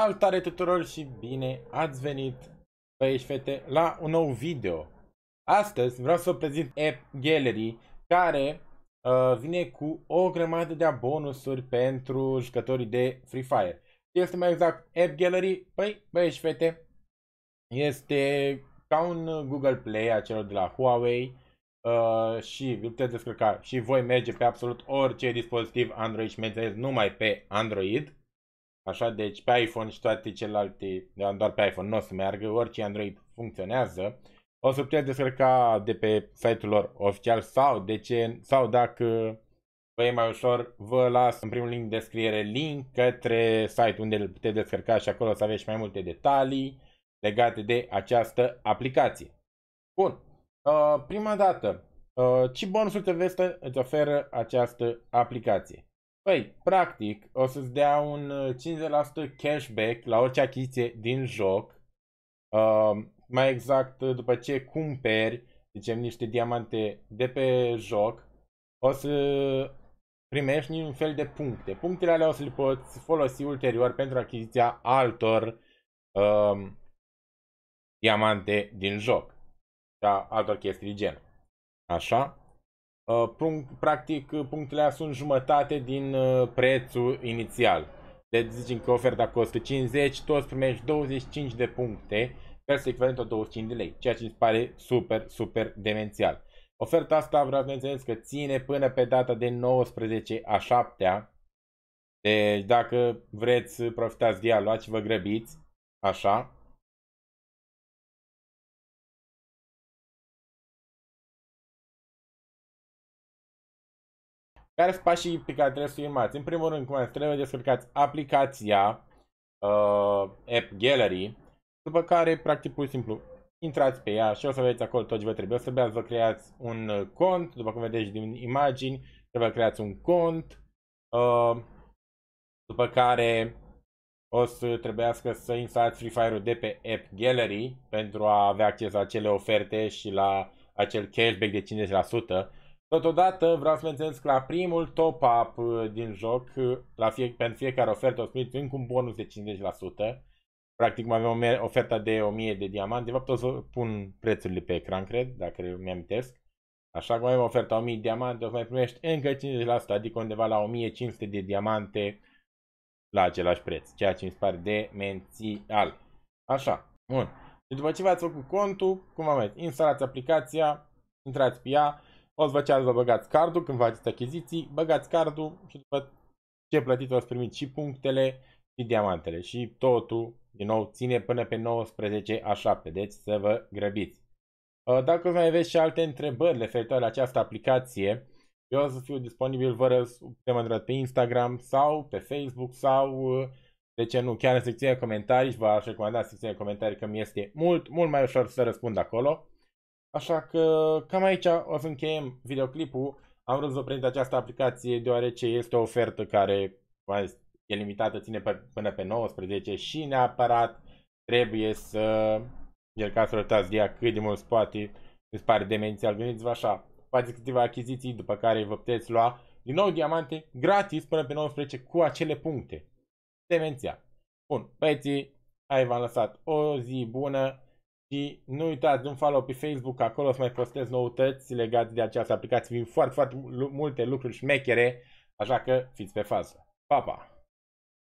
Salutare tuturor și bine ați venit, aici fete, la un nou video. Astăzi vreau să vă prezint App Gallery, care uh, vine cu o grămadă de bonusuri pentru jucătorii de Free Fire. Este mai exact App Gallery, păi, băieți fete, este ca un Google Play acel de la Huawei uh, și vi puteți descărca și voi merge pe absolut orice dispozitiv Android și mergeți numai pe Android. Așa, deci pe iPhone și toate celelalte, da, doar pe iPhone nu o să meargă, orice Android funcționează. O să puteți descărca de pe site-ul lor oficial sau, de ce, sau dacă vă e mai ușor, vă las în primul link de descriere link către site unde îl puteți descărca și acolo o să aveți mai multe detalii legate de această aplicație. Bun, uh, prima dată, uh, ce bonusuri te veste, îți oferă această aplicație? Păi, practic, o să-ți dea un 50% uh, cashback la orice achiziție din joc. Uh, mai exact, uh, după ce cumperi, zicem, niște diamante de pe joc, o să primești un fel de puncte. Punctele alea o să le poți folosi ulterior pentru achiziția altor uh, diamante din joc. Da, altor chestii de gen. Așa? Uh, practic, uh, punctele sunt jumătate din uh, prețul inițial. Deci zicem că oferta costă 50, toți primești 25 de puncte, care este echivalent 25 de lei, ceea ce îmi pare super, super demențial. Oferta asta vreau să înțeles că ține până pe data de 19 a 7 deci dacă vreți, să profitați de ea, luați-vă grăbiți, așa. Care sunt pașii pe care trebuie să urmați? În primul rând, cum am zis, trebuie descărcați aplicația uh, App Gallery, după care, practic, pur și simplu, intrați pe ea și o să vedeți acolo tot ce vă trebuie. O să trebuie să vă creați un uh, cont, după cum vedeți din imagini, trebuie să creați un cont, uh, după care o să trebuiască să instalați Free Fire-ul de pe App Gallery pentru a avea acces la acele oferte și la acel cashback de 50%. Totodată vreau să menționez că la primul top-up uh, din joc, uh, la fie, pentru fiecare ofertă o primiți încă un bonus de 50%. Practic mai avem oferta de 1000 de diamante. De fapt o să pun prețurile pe ecran, cred, dacă mi-amintesc. Așa cum avem oferta 1000 de diamante, o să mai primești încă 50%, adică undeva la 1500 de diamante la același preț, ceea ce mi se pare demențial. Așa, bun. Și după ce v-ați făcut contul, cum am zis, instalați aplicația, intrați pe ea, o să vă ceați, vă băgați cardul când faceți achiziții, băgați cardul și după ce plătiți o să primiți și punctele și diamantele. Și totul, din nou, ține până pe 19 a 7, deci să vă grăbiți. Ă, dacă mai aveți și alte întrebări referitoare la această aplicație, eu o să fiu disponibil, vă răspund pe Instagram sau pe Facebook sau, ă, de ce nu, chiar în secțiunea comentarii și vă aș recomanda secțiunea comentarii că mi este mult, mult mai ușor să răspund acolo. Așa că cam aici o să încheiem videoclipul. Am vrut să vă prezint această aplicație deoarece este o ofertă care e limitată, ține pe, până pe 19 și neapărat trebuie să încercați să rotați de ea cât de mult poate. Îți pare demențial, gândiți-vă așa, faceți câteva achiziții după care vă puteți lua din nou diamante gratis până pe 19 cu acele puncte. Demenția. Bun, băieții, hai v-am lăsat o zi bună. Și nu uitați un follow pe Facebook, acolo o să mai postez noutăți legate de această aplicație. Vin foarte, foarte multe lucruri șmechere, așa că fiți pe fază. Pa, pa!